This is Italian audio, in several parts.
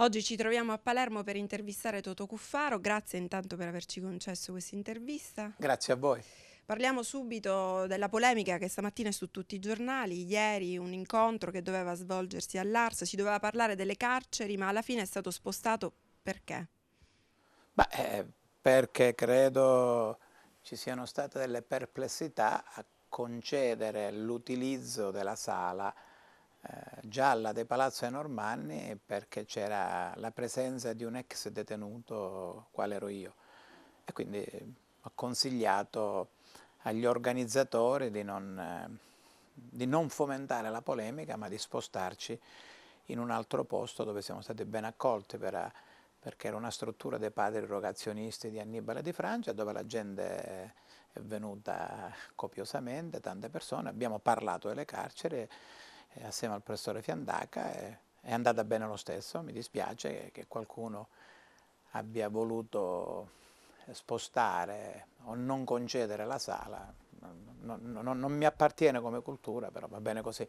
Oggi ci troviamo a Palermo per intervistare Toto Cuffaro, grazie intanto per averci concesso questa intervista. Grazie a voi. Parliamo subito della polemica che stamattina è su tutti i giornali, ieri un incontro che doveva svolgersi all'Ars, si doveva parlare delle carceri ma alla fine è stato spostato perché? Beh, eh, perché credo ci siano state delle perplessità a concedere l'utilizzo della sala eh, gialla di Palazzo ai Normanni perché c'era la presenza di un ex detenuto, quale ero io. E quindi eh, ho consigliato agli organizzatori di non, eh, di non fomentare la polemica ma di spostarci in un altro posto dove siamo stati ben accolti per, perché era una struttura dei padri rogazionisti di Annibale di Francia dove la gente è venuta copiosamente, tante persone, abbiamo parlato delle carceri assieme al professore Fiandaca e, è andata bene lo stesso, mi dispiace che, che qualcuno abbia voluto spostare o non concedere la sala, non, non, non, mi appartiene come cultura, però va bene così.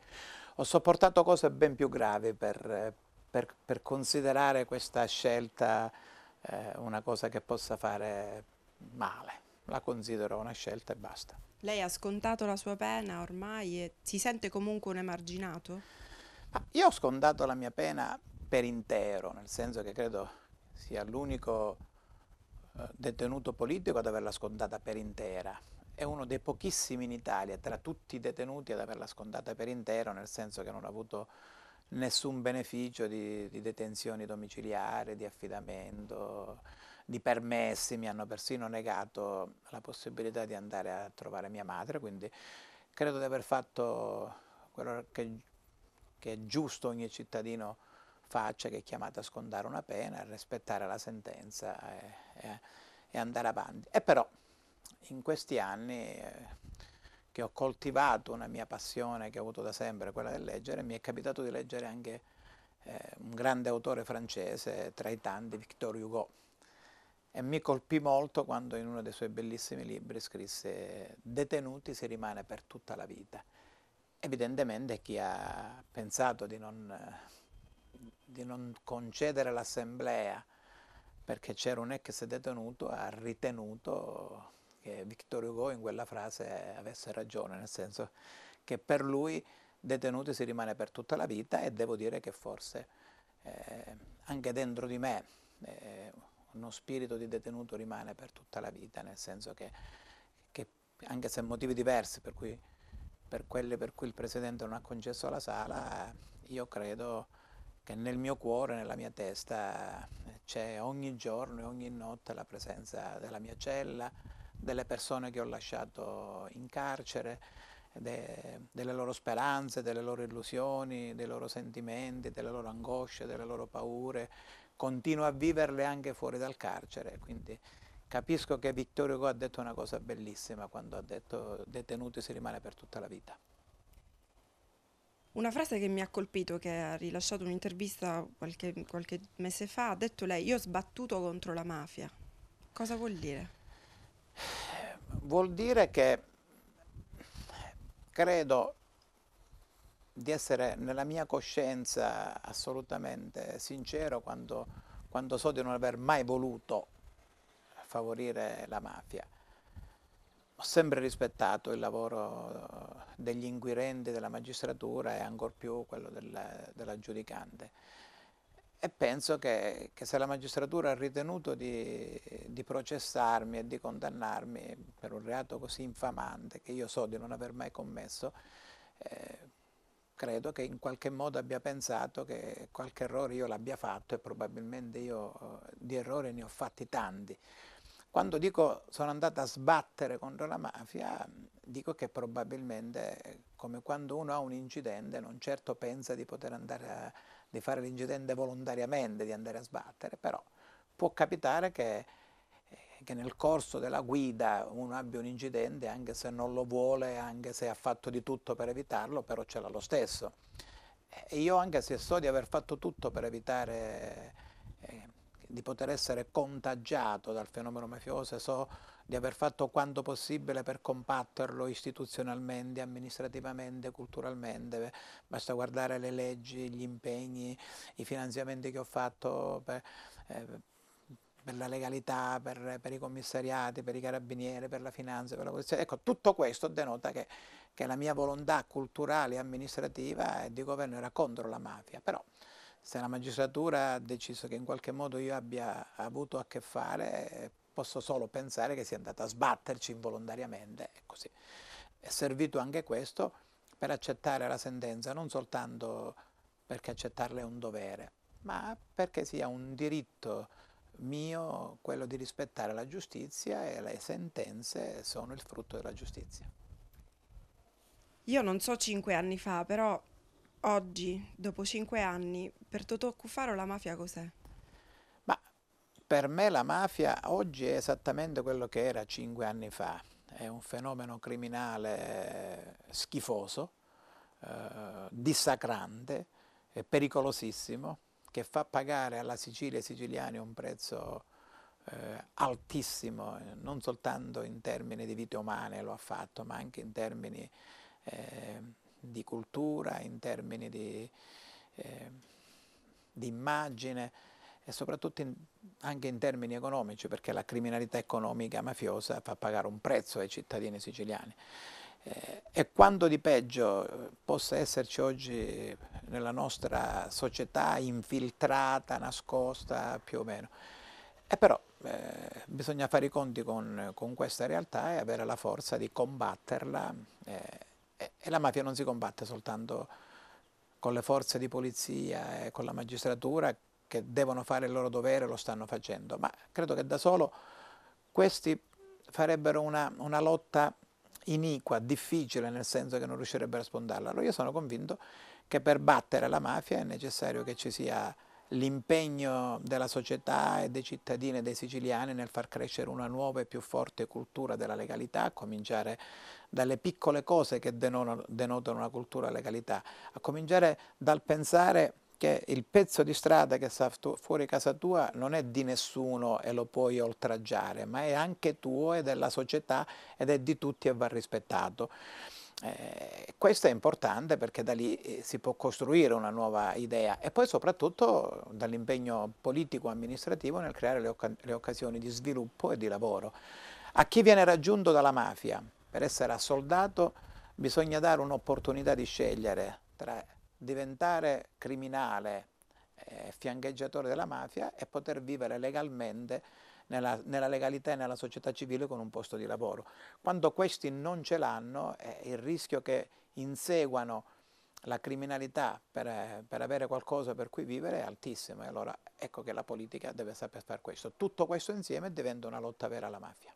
Ho sopportato cose ben più gravi per, per, per considerare questa scelta eh, una cosa che possa fare male la considero una scelta e basta. Lei ha scontato la sua pena ormai e si sente comunque un emarginato? Ma io ho scontato la mia pena per intero, nel senso che credo sia l'unico eh, detenuto politico ad averla scontata per intera. È uno dei pochissimi in Italia tra tutti i detenuti ad averla scontata per intero, nel senso che non ha avuto nessun beneficio di, di detenzioni domiciliari, di affidamento, di permessi, mi hanno persino negato la possibilità di andare a trovare mia madre, quindi credo di aver fatto quello che, che è giusto ogni cittadino faccia, che è chiamato a scondare una pena, a rispettare la sentenza e, e, e andare avanti. E però in questi anni eh, che ho coltivato una mia passione che ho avuto da sempre, quella del leggere, mi è capitato di leggere anche eh, un grande autore francese, tra i tanti, Victor Hugo e mi colpì molto quando in uno dei suoi bellissimi libri scrisse detenuti si rimane per tutta la vita. Evidentemente chi ha pensato di non, di non concedere l'assemblea perché c'era un ex detenuto ha ritenuto che Victor Hugo in quella frase avesse ragione, nel senso che per lui detenuti si rimane per tutta la vita e devo dire che forse eh, anche dentro di me eh, uno spirito di detenuto rimane per tutta la vita, nel senso che, che anche se motivi diversi per, cui, per quelli per cui il Presidente non ha concesso la sala, eh, io credo che nel mio cuore, nella mia testa, c'è ogni giorno e ogni notte la presenza della mia cella, delle persone che ho lasciato in carcere, de, delle loro speranze, delle loro illusioni, dei loro sentimenti, delle loro angosce, delle loro paure, continua a viverle anche fuori dal carcere. Quindi capisco che Vittorio Hugo ha detto una cosa bellissima quando ha detto detenuti si rimane per tutta la vita. Una frase che mi ha colpito, che ha rilasciato un'intervista qualche, qualche, mese fa, ha detto lei, io ho sbattuto contro la mafia. Cosa vuol dire? Vuol dire che, credo, di essere nella mia coscienza assolutamente sincero quando, quando, so di non aver mai voluto favorire la mafia. Ho sempre rispettato il lavoro degli inquirenti della magistratura e ancor più quello della giudicante. E penso che, che, se la magistratura ha ritenuto di, di processarmi e di condannarmi per un reato così infamante che io so di non aver mai commesso, eh, credo che in qualche modo abbia pensato che qualche errore io l'abbia fatto e probabilmente io eh, di errori ne ho fatti tanti. Quando dico sono andata a sbattere contro la mafia, dico che probabilmente eh, come quando uno ha un incidente non certo pensa di poter andare a, di fare l'incidente volontariamente, di andare a sbattere, però può capitare che che nel corso della guida uno abbia un incidente, anche se non lo vuole, anche se ha fatto di tutto per evitarlo, però ce l'ha lo stesso. E io anche se so di aver fatto tutto per evitare eh, di poter essere contagiato dal fenomeno mafioso, so di aver fatto quanto possibile per combatterlo istituzionalmente, amministrativamente, culturalmente. Basta guardare le leggi, gli impegni, i finanziamenti che ho fatto per, eh, per la legalità, per, per, i commissariati, per i carabinieri, per la finanza, per la polizia. Ecco, tutto questo denota che, che la mia volontà culturale e amministrativa e di governo era contro la mafia, però se la magistratura ha deciso che in qualche modo io abbia avuto a che fare, posso solo pensare che sia andata a sbatterci involontariamente, è così. È servito anche questo per accettare la sentenza, non soltanto perché accettarla è un dovere, ma perché sia un diritto mio quello di rispettare la giustizia e le sentenze sono il frutto della giustizia. Io non so cinque anni fa, però oggi, dopo cinque anni, per Totò Cuffaro la mafia cos'è? Ma per me la mafia oggi è esattamente quello che era cinque anni fa. È un fenomeno criminale schifoso, eh, dissacrante, pericolosissimo, che fa pagare alla Sicilia e ai siciliani un prezzo eh, altissimo, non soltanto in termini di vite umane lo ha fatto, ma anche in termini eh, di cultura, in termini di, eh, immagine e soprattutto in, anche in termini economici, perché la criminalità economica mafiosa fa pagare un prezzo ai cittadini siciliani e quanto di peggio eh, possa esserci oggi nella nostra società infiltrata, nascosta più o meno. E però eh, bisogna fare i conti con, con, questa realtà e avere la forza di combatterla eh, e, e, la mafia non si combatte soltanto con le forze di polizia e con la magistratura che devono fare il loro dovere, e lo stanno facendo, ma credo che da solo questi farebbero una, una lotta iniqua, difficile, nel senso che non riuscirebbero a sfondarla. Allora io sono convinto che per battere la mafia è necessario che ci sia l'impegno della società e dei cittadini e dei siciliani nel far crescere una nuova e più forte cultura della legalità, a cominciare dalle piccole cose che denotano una cultura della legalità, a cominciare dal pensare che il pezzo di strada che sta fuori casa tua non è di nessuno e lo puoi oltraggiare, ma è anche tuo e della società ed è di tutti e va rispettato. Eh, questo è importante perché da lì eh, si può costruire una nuova idea e poi soprattutto dall'impegno politico-amministrativo nel creare le, oc le occasioni di sviluppo e di lavoro. A chi viene raggiunto dalla mafia per essere assoldato bisogna dare un'opportunità di scegliere tra diventare criminale, eh, fiancheggiatore della mafia e poter vivere legalmente nella, nella, legalità e nella società civile con un posto di lavoro. Quando questi non ce l'hanno, eh, il rischio che inseguano la criminalità per, eh, per, avere qualcosa per cui vivere è altissimo e allora ecco che la politica deve saper fare questo. Tutto questo insieme diventa una lotta vera alla mafia.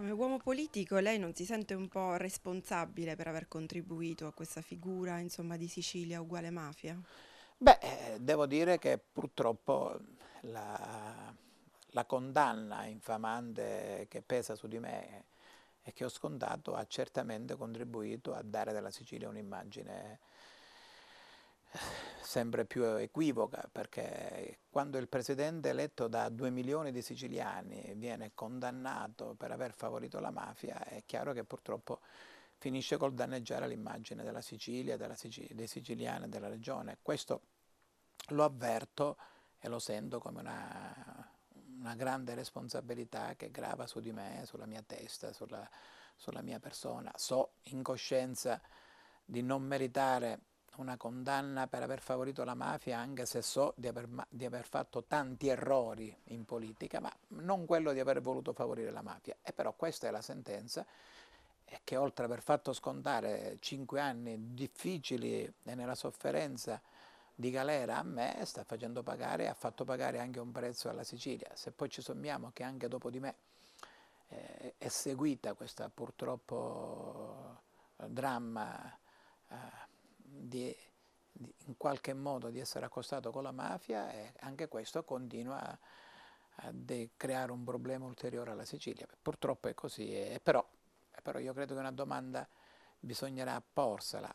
Come uomo politico lei non si sente un po' responsabile per aver contribuito a questa figura insomma, di Sicilia uguale mafia? Beh, eh, devo dire che purtroppo la, la condanna infamante che pesa su di me e che ho scontato ha certamente contribuito a dare della Sicilia un'immagine sempre più equivoca perché quando il presidente eletto da 2 milioni di siciliani viene condannato per aver favorito la mafia è chiaro che purtroppo finisce col danneggiare l'immagine della Sicilia, della Sicilia, dei siciliani e della regione. Questo lo avverto e lo sento come una, una grande responsabilità che grava su di me, sulla mia testa, sulla, sulla mia persona. So in coscienza di non meritare una condanna per aver favorito la mafia, anche se so di aver, di aver, fatto tanti errori in politica, ma non quello di aver voluto favorire la mafia. E però questa è la sentenza che oltre ad aver fatto scontare cinque anni difficili e nella sofferenza di galera a me, sta facendo pagare e ha fatto pagare anche un prezzo alla Sicilia. Se poi ci sommiamo che anche dopo di me eh, è seguita questa purtroppo eh, dramma eh, di, di, in qualche modo di essere accostato con la mafia e anche questo continua a, a creare un problema ulteriore alla Sicilia. Purtroppo è così, e, però, però io credo che una domanda bisognerà porsela.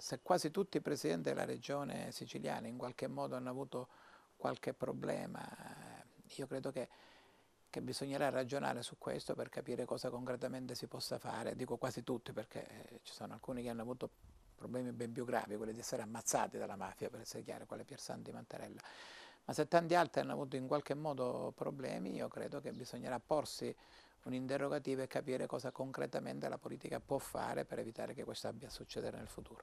Se quasi tutti i presidenti della regione siciliana in qualche modo hanno avuto qualche problema, io credo che che bisognerà ragionare su questo per capire cosa concretamente si possa fare, dico quasi tutti perché eh, ci sono alcuni che hanno avuto problemi ben più gravi, quelli di essere ammazzati dalla mafia, per essere chiaro, quale Piersanti di Mantarella. Ma se tanti altri hanno avuto in qualche modo problemi, io credo che bisognerà porsi un interrogativo e capire cosa concretamente la politica può fare per evitare che questo abbia a succedere nel futuro.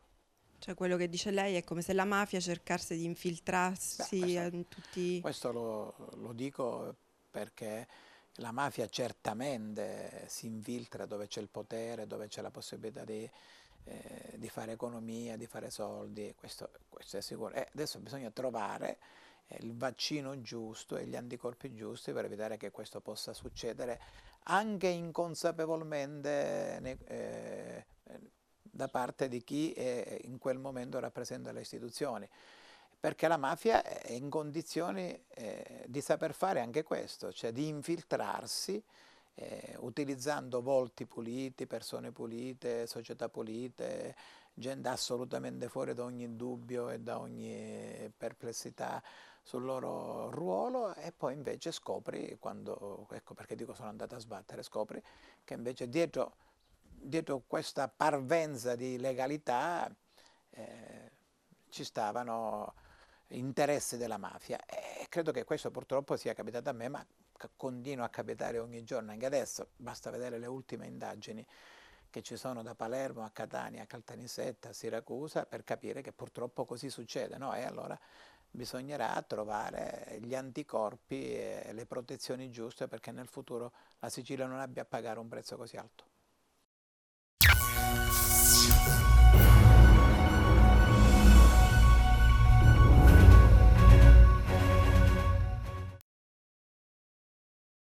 Cioè quello che dice lei è come se la mafia cercasse di infiltrarsi Beh, questo, in tutti... Questo lo, lo dico perché la mafia certamente si infiltra dove c'è il potere, dove c'è la possibilità di eh, di fare economia, di fare soldi, questo, questo è sicuro. E eh, adesso bisogna trovare eh, il vaccino giusto e gli anticorpi giusti per evitare che questo possa succedere anche inconsapevolmente eh, da parte di chi è, eh, in quel momento rappresenta le istituzioni. Perché la mafia è in condizioni eh, di saper fare anche questo, cioè di infiltrarsi eh, utilizzando volti puliti, persone pulite, società pulite, gente assolutamente fuori da ogni dubbio e da ogni perplessità sul loro ruolo e poi invece scopri, quando, ecco perché dico sono andato a sbattere, scopri che invece dietro, dietro questa parvenza di legalità eh, ci stavano interessi della mafia e credo che questo purtroppo sia capitato a me, ma continua a capitare ogni giorno, anche adesso basta vedere le ultime indagini che ci sono da Palermo a Catania, a Caltanissetta, a Siracusa, per capire che purtroppo così succede, no? E allora bisognerà trovare gli anticorpi e le protezioni giuste perché nel futuro la Sicilia non abbia a pagare un prezzo così alto.